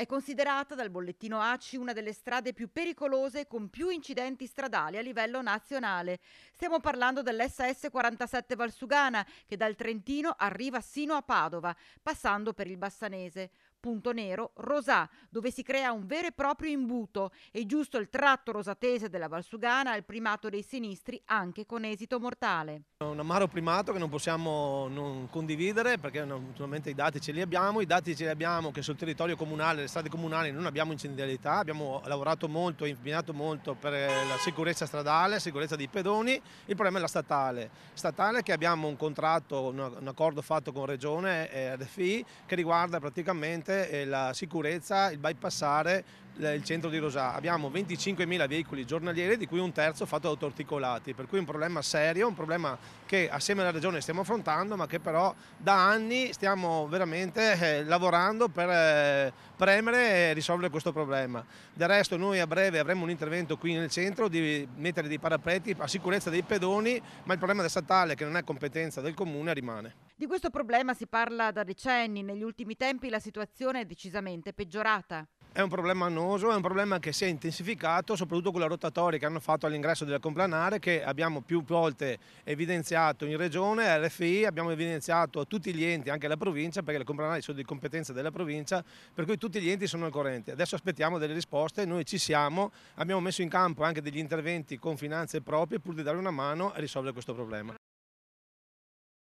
È considerata dal bollettino ACI una delle strade più pericolose con più incidenti stradali a livello nazionale. Stiamo parlando dell'SS 47 Valsugana che dal Trentino arriva sino a Padova, passando per il Bassanese punto nero, Rosà, dove si crea un vero e proprio imbuto e giusto il tratto rosatese della Valsugana al primato dei sinistri anche con esito mortale. Un amaro primato che non possiamo non condividere perché naturalmente i dati ce li abbiamo, i dati ce li abbiamo che sul territorio comunale, le strade comunali non abbiamo incendialità, abbiamo lavorato molto e impegnato molto per la sicurezza stradale, la sicurezza dei pedoni, il problema è la statale, statale che abbiamo un contratto, un accordo fatto con Regione e RFI che riguarda praticamente importante la sicurezza, il bypassare eh, il centro di Rosà. Abbiamo 25.000 veicoli giornalieri di cui un terzo fatto da autoarticolati, per cui è un problema serio, un problema che assieme alla Regione stiamo affrontando ma che però da anni stiamo veramente eh, lavorando per eh, premere e risolvere questo problema. Del resto noi a breve avremo un intervento qui nel centro di mettere dei parapetti a sicurezza dei pedoni, ma il problema del statale che non è competenza del comune rimane. Di questo problema si parla da decenni, negli ultimi tempi la situazione è decisamente peggiorata. È un problema annoso, è un problema che si è intensificato soprattutto con la rotatoria che hanno fatto all'ingresso della Complanare che abbiamo più volte evidenziato in regione, RFI, abbiamo evidenziato a tutti gli enti, anche alla provincia, perché le Complanare sono di competenza della provincia, per cui tutti gli enti sono al corrente. Adesso aspettiamo delle risposte, noi ci siamo, abbiamo messo in campo anche degli interventi con finanze proprie pur di dare una mano a risolvere questo problema.